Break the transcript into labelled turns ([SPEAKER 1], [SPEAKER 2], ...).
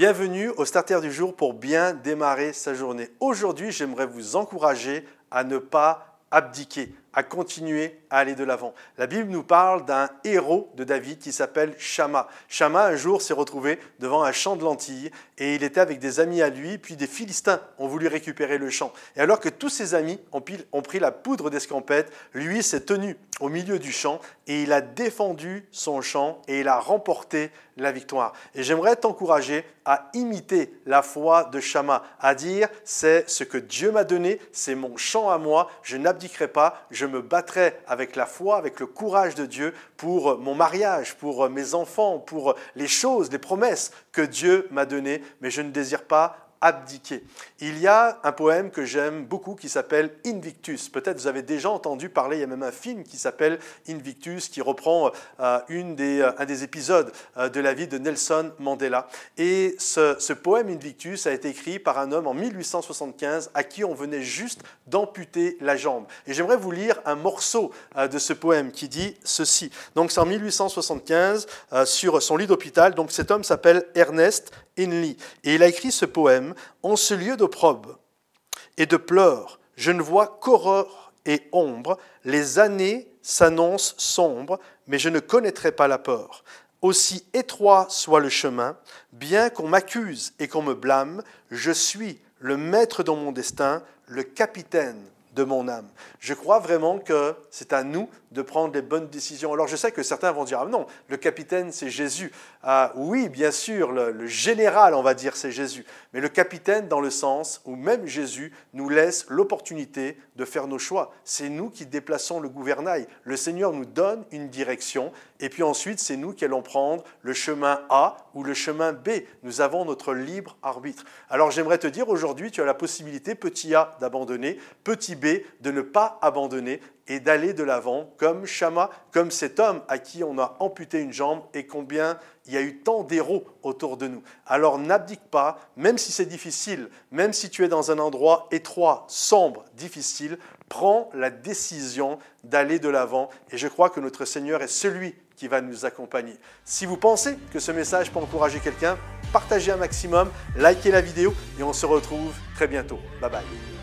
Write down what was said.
[SPEAKER 1] Bienvenue au Starter du jour pour bien démarrer sa journée. Aujourd'hui, j'aimerais vous encourager à ne pas abdiquer, à continuer à aller de l'avant. La Bible nous parle d'un héros de David qui s'appelle Shama. Shama, un jour, s'est retrouvé devant un champ de lentilles et il était avec des amis à lui, puis des Philistins ont voulu récupérer le champ. Et alors que tous ses amis ont, ont pris la poudre d'escampette, lui s'est tenu au milieu du champ et il a défendu son champ et il a remporté la victoire. Et j'aimerais t'encourager à imiter la foi de Shama, à dire c'est ce que Dieu m'a donné, c'est mon champ à moi, je n'abdiquerai pas, je me battrai avec la foi, avec le courage de Dieu pour mon mariage, pour mes enfants, pour les choses, les promesses que Dieu m'a données, mais je ne désire pas abdiquer. Il y a un poème que j'aime beaucoup qui s'appelle Invictus. Peut-être vous avez déjà entendu parler, il y a même un film qui s'appelle Invictus qui reprend euh, une euh, un des épisodes euh, de la vie de Nelson Mandela. Et ce, ce, poème Invictus a été écrit par un homme en 1875 à qui on venait juste d'amputer la jambe. Et j'aimerais vous lire un morceau de ce poème qui dit ceci. Donc c'est en 1875 sur son lit d'hôpital. Donc cet homme s'appelle Ernest et il a écrit ce poème En ce lieu d'opprobre et de pleurs, je ne vois qu'horreur et ombre, les années s'annoncent sombres, mais je ne connaîtrai pas la peur. Aussi étroit soit le chemin, bien qu'on m'accuse et qu'on me blâme, je suis le maître dans mon destin, le capitaine de mon âme. Je crois vraiment que c'est à nous de prendre les bonnes décisions. Alors je sais que certains vont dire, ah non, le capitaine c'est Jésus. Ah, oui, bien sûr, le, général, on va dire, c'est Jésus. Mais le capitaine dans le sens où même Jésus nous laisse l'opportunité de faire nos choix. C'est nous qui déplaçons le gouvernail. Le Seigneur nous donne une direction et puis ensuite c'est nous qui allons prendre le chemin A ou le chemin B. Nous avons notre libre arbitre. Alors j'aimerais te dire aujourd'hui, tu as la possibilité, petit A, d'abandonner, petit B, de ne pas abandonner et d'aller de l'avant, comme Shama, comme cet homme à qui on a amputé une jambe et combien il y a eu tant d'héros autour de nous. Alors n'abdique pas, même si c'est difficile, même si tu es dans un endroit étroit, sombre, difficile, prends la décision d'aller de l'avant et je crois que notre Seigneur est celui qui va nous accompagner. Si vous pensez que ce message peut encourager quelqu'un, partagez un maximum, likez la vidéo et on se retrouve très bientôt. Bye bye.